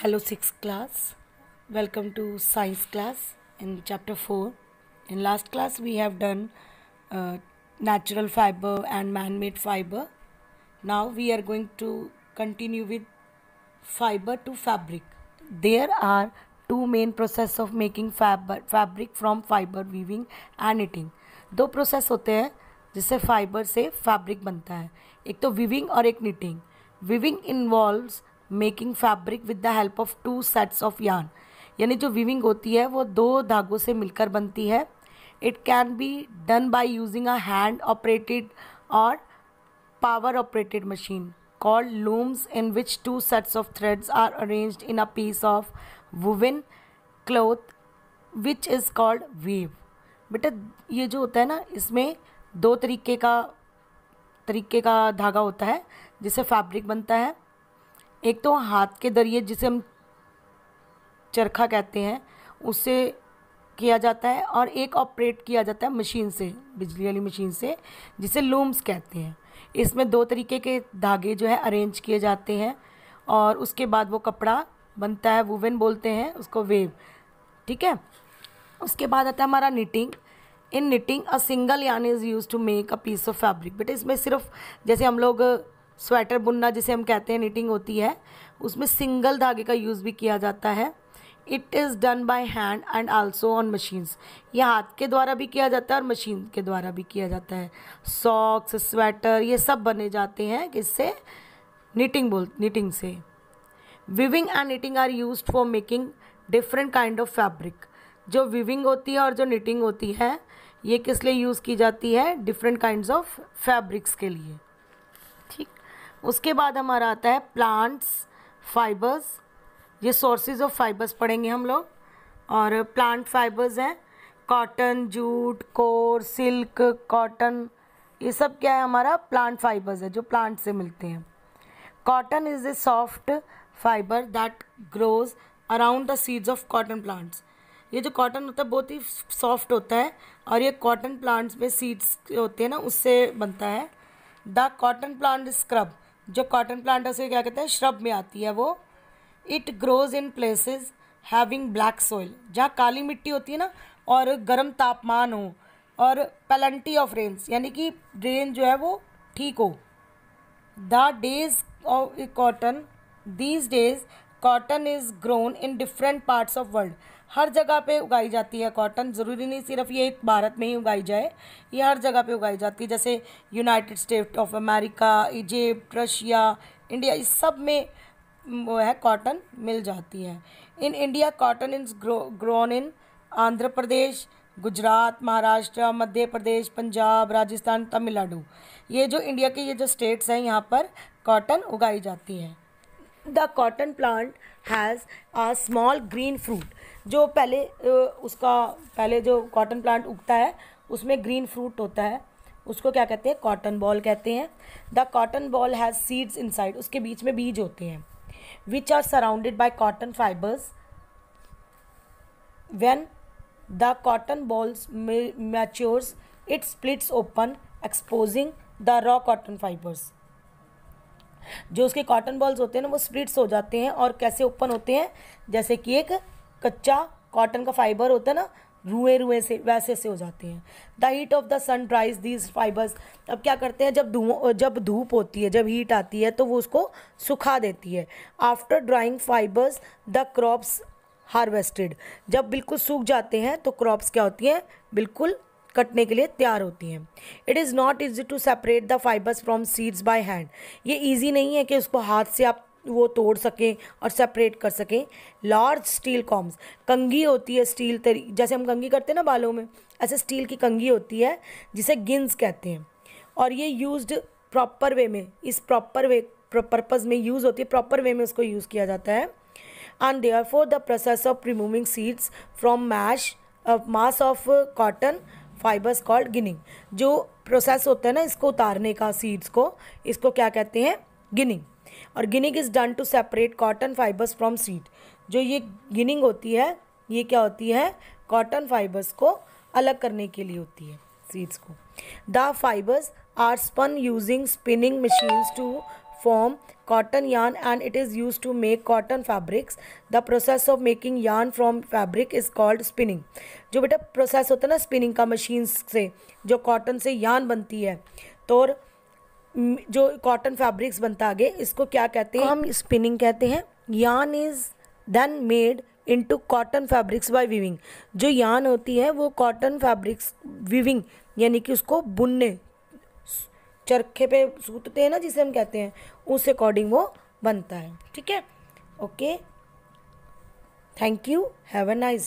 Hello, 6th class. Welcome to science class in chapter 4. In last class, we have done uh, natural fiber and man made fiber. Now, we are going to continue with fiber to fabric. There are two main process of making fab fabric from fiber weaving and knitting. दो process होते हैं जिससे fibre से fabric बनता है एक तो weaving और एक knitting weaving involves making fabric with the help of two sets of yarn यानी जो वीविंग होती है वो दो धागों से मिलकर बनती है it can be done by using a hand operated और power operated machine called looms in which two sets of threads are arrange in a piece of woven cloth which is called weave बेटा ये जो होता है ना इसमें दो तरीके का तरीके का धागा होता है जिससे फैब्रिक बनता है एक तो हाथ के जरिए जिसे हम चरखा कहते हैं उससे किया जाता है और एक ऑपरेट किया जाता है मशीन से बिजली वाली मशीन से जिसे लूम्स कहते हैं इसमें दो तरीके के धागे जो है अरेंज किए जाते हैं और उसके बाद वो कपड़ा बनता है वुवन बोलते हैं उसको वेव ठीक है उसके बाद आता है हमारा knitting in knitting a single yarn is use to make a piece of fabric बेटा इसमें सिर्फ जैसे हम लोग स्वेटर बुनना जिसे हम कहते हैं निटिंग होती है उसमें सिंगल धागे का यूज़ भी किया जाता है it is done by hand and also on machines ये हाथ के द्वारा भी किया जाता है और मशीन के द्वारा भी किया जाता है सॉक्स स्वेटर ये सब बने जाते हैं किससे निटिंग बोल निटिंग से weaving and knitting are use for making different kind of fabric जो विविंग होती है और जो निटिंग होती है ये किस लिए यूज़ की जाती है डिफरेंट काइंड ऑफ फैब्रिक्स के लिए ठीक उसके बाद हमारा आता है प्लांट्स फाइबर्स ये सोर्सेज ऑफ फाइबर्स पढ़ेंगे हम लोग और प्लांट फाइबर्स हैं cotton jute coir silk cotton ये सब क्या है हमारा प्लांट फाइबर्स है जो प्लांट से मिलते हैं cotton is a soft fibre that grows around the seeds of cotton plants ये जो कॉटन होता है बहुत ही सॉफ्ट होता है और ये कॉटन प्लांट्स में सीड्स होते हैं ना उससे बनता है द कॉटन प्लांट स्क्रब जो कॉटन प्लांट उसे क्या कहते हैं श्रब में आती है वो it grows in places having black soil जहाँ काली मिट्टी होती है ना और गर्म तापमान हो और पेलेंटी ऑफ रेन्स यानी कि रेन जो है वो ठीक हो the days of cotton these days cotton is grown in different parts of world हर जगह पे उगाई जाती है कॉटन ज़रूरी नहीं सिर्फ ये एक भारत में ही उगाई जाए ये हर जगह पे उगाई जाती है जैसे united state of America Egypt Russia India इस सब में वो है कॉटन मिल जाती है in India cotton is grown in Andhra Pradesh Gujarat Maharashtra Madhya Pradesh Punjab Rajasthan Tamil Nadu ये जो इंडिया के ये जो स्टेट्स हैं यहाँ पर कॉटन उगाई जाती है the cotton plant has a small green fruit जो पहले उसका पहले जो कॉटन प्लांट उगता है उसमें ग्रीन फ्रूट होता है उसको क्या कहते हैं कॉटन बॉल कहते हैं the cotton ball has seeds inside उसके बीच में बीज होते हैं which are surrounded by cotton fibres when the cotton balls matures it splits open exposing the raw cotton fibres जो उसके कॉटन बॉल्स होते हैं ना वो स्प्लिट्स हो जाते हैं और कैसे ओपन होते हैं जैसे कि एक कच्चा कॉटन का फाइबर होता है ना रुए रुए से वैसे से हो जाते हैं the heat of the sun dries these fibres अब क्या करते हैं जब धुओं जब धूप होती है जब हीट आती है तो वो उसको सुखा देती है after drying fibres the crops harvested जब बिल्कुल सूख जाते हैं तो क्रॉप्स क्या होती हैं बिल्कुल कटने के लिए तैयार होती हैं it is not easy to separate the fibres from seeds by hand ये ईजी नहीं है कि उसको हाथ से आप वो तोड़ सकें और सेपरेट कर सकें लार्ज स्टील कॉम्स कंगी होती है स्टील तरी जैसे हम कंगी करते हैं ना बालों में ऐसे स्टील की कंगी होती है जिसे गिन्स कहते हैं और ये यूज्ड प्रॉपर वे में इस प्रॉपर वे पर्पज़ में यूज़ होती है प्रॉपर वे में उसको यूज़ किया जाता है and therefore the process of removing seeds from mash uh, mass of uh, fibres called ginning जो प्रोसेस होता है ना इसको उतारने का सीड्स को इसको क्या कहते हैं गिनिंग और ginning is done to separate cotton fibres from seed जो ये गिनिंग होती है ये क्या होती है कॉटन फाइबर्स को अलग करने के लिए होती है सीड्स को the fibres are spun using spinning machines to form cotton yarn and it is used to make cotton fabrics the process of making yarn from fabric is called spinning जो बेटा process होता है ना spinning का machines से जो cotton से yarn बनती है तो जो कॉटन फैब्रिक्स बनता आगे इसको क्या कहते हैं हम स्पिनिंग कहते हैं yarn is then made into cotton fabrics by weaving जो यान होती है वो कॉटन फैब्रिक्स वीविंग यानी कि उसको बुनने चरखे पे सूतते हैं ना जिसे हम कहते हैं उस अकॉर्डिंग वो बनता है ठीक है okay thank you have a nice